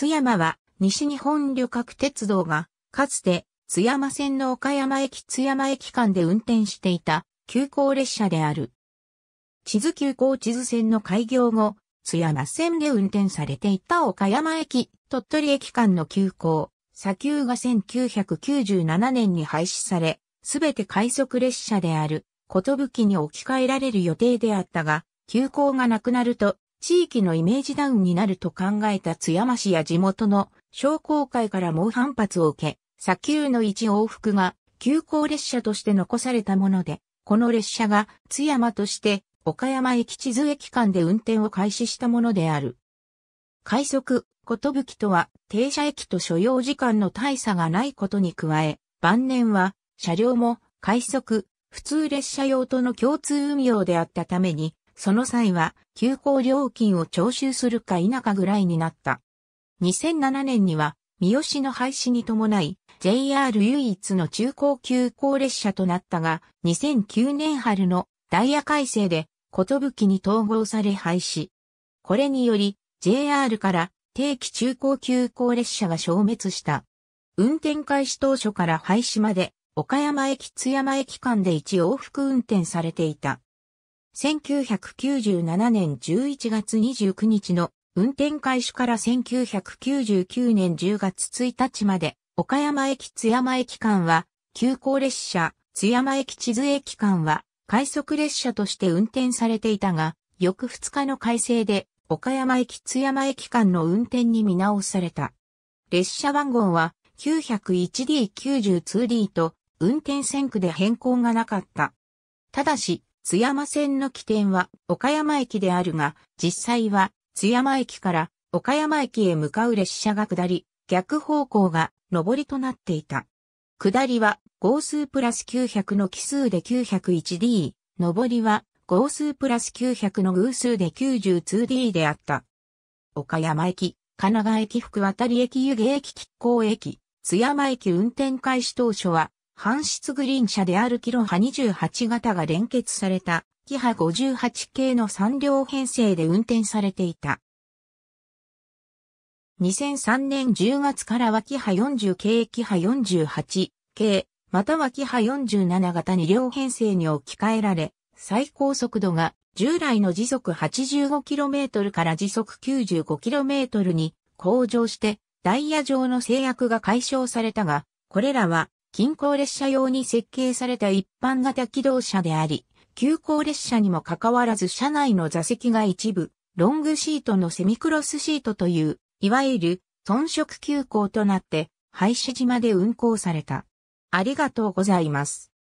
津山は西日本旅客鉄道がかつて津山線の岡山駅津山駅間で運転していた急行列車である。地図急行地図線の開業後、津山線で運転されていた岡山駅、鳥取駅間の急行、砂丘が1997年に廃止され、すべて快速列車である、ことぶきに置き換えられる予定であったが、急行がなくなると、地域のイメージダウンになると考えた津山市や地元の商工会から猛反発を受け、砂丘の一往復が急行列車として残されたもので、この列車が津山として岡山駅地図駅間で運転を開始したものである。快速、ことぶきとは停車駅と所要時間の大差がないことに加え、晩年は車両も快速、普通列車用との共通運用であったために、その際は、休校料金を徴収するか否かぐらいになった。2007年には、三好の廃止に伴い、JR 唯一の中高急行列車となったが、2009年春のダイヤ改正で、ことぶきに統合され廃止。これにより、JR から定期中高急行列車が消滅した。運転開始当初から廃止まで、岡山駅津山駅間で一往復運転されていた。1997年11月29日の運転開始から1999年10月1日まで、岡山駅津山駅間は、急行列車、津山駅地図駅間は、快速列車として運転されていたが、翌2日の改正で、岡山駅津山駅間の運転に見直された。列車番号は 901D92D と運転線区で変更がなかった。ただし、津山線の起点は岡山駅であるが、実際は津山駅から岡山駅へ向かう列車が下り、逆方向が上りとなっていた。下りは号数プラス900の奇数で 901D、上りは号数プラス900の偶数で 92D であった。岡山駅、神奈川駅福渡駅湯気駅吉光駅、津山駅運転開始当初は半室グリーン車であるキロ波28型が連結された、キハ58系の3両編成で運転されていた。2003年10月からはキハ40系、キハ48系、またはキハ47型2両編成に置き換えられ、最高速度が従来の時速 85km から時速 95km に向上して、ダイヤ上の制約が解消されたが、これらは近郊列車用に設計された一般型機動車であり、急行列車にもかかわらず車内の座席が一部、ロングシートのセミクロスシートという、いわゆる、遜色急行となって、廃止島で運行された。ありがとうございます。